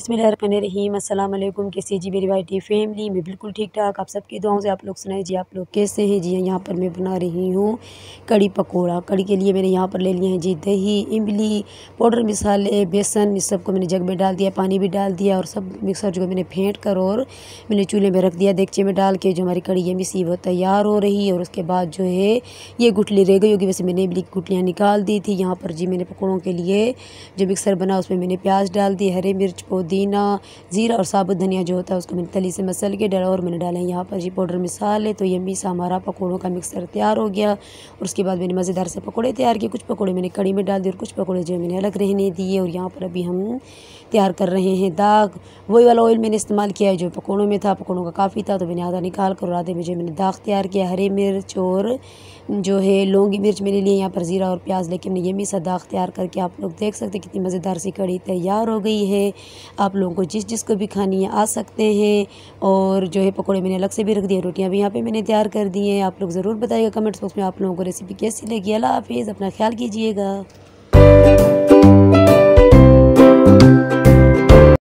बसमिलकुम कैसे जी मेरी वाइटी फैमिली मैं बिल्कुल ठीक ठाक आप सबकी दुआओं से आप लोग सुनाए जी आप लोग कैसे हैं जी यहाँ पर मैं बना रही हूँ कड़ी पकोड़ा कड़ी के लिए मैंने यहाँ पर ले लिया है जी दही इमली पाउडर मिसाले बेसन इस सबको मैंने जग में डाल दिया पानी भी डाल दिया और सब मिक्सर जो मैंने फेंट कर और मैंने चूल्हे में रख दिया देखचे में डाल के जो हमारी कड़ी है मिसी वो तैयार हो रही है और उसके बाद जो है ये गुटली रह गई होगी वैसे मैंने इमली की गुटलियाँ निकाल दी थी यहाँ पर जी मैंने पकौड़ों के लिए जो मिक्सर बना उसमें मैंने प्याज डाल दी हरे मिर्च पौधे पुदीना ज़ीरा और साबुत धनिया जो होता है उसको मैंने तली से मसल के डाला और मैंने डाला यहाँ पर जी पाउडर मिसाले तो यम्मी सा हमारा पकौड़ों का मिक्सर तैयार हो गया और उसके बाद मैंने मज़ेदार से पकौड़े तैयार किए कुछ पकौड़े मैंने कड़ी में डाल दिए और कुछ पकौड़े जो मैंने अलग रहने दिए और यहाँ पर अभी हम तैयार कर रहे हैं दाग वही वाला ऑयल मैंने इस्तेमाल किया है जो पकौड़ों में था पकौड़ों का काफ़ी था तो मैंने आधा निकाल कर आधे में जो मैंने दाग तैयार किया हरे मिर्च और जो है लौंगी मिर्च मेरे लिए यहाँ पर ज़ीरा और प्याज लेकिन मैंने यमी सा दाग तैयार करके आप लोग देख सकते कितनी मज़ेदार सी कड़ी तैयार हो गई है आप लोगों को जिस जिसको भी खानी है आ सकते हैं और जो है पकौड़े मैंने अलग से भी रख दिए रोटियाँ भी यहाँ पे मैंने तैयार कर दी हैं आप लोग ज़रूर बताइएगा कमेंट्स बॉक्स में आप लोगों को रेसिपी कैसी लगी अल्लाह हाफिज़ अपना ख्याल कीजिएगा